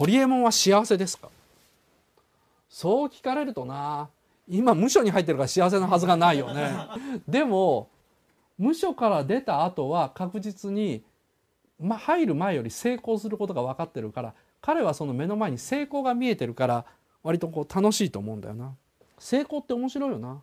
ホリエモンは幸せですかそう聞かれるとな今無所に入ってるから幸せなはずがないよねでも無所から出た後は確実に、ま、入る前より成功することが分かってるから彼はその目の前に成功が見えてるから割とこう楽しいと思うんだよな成功って面白いよな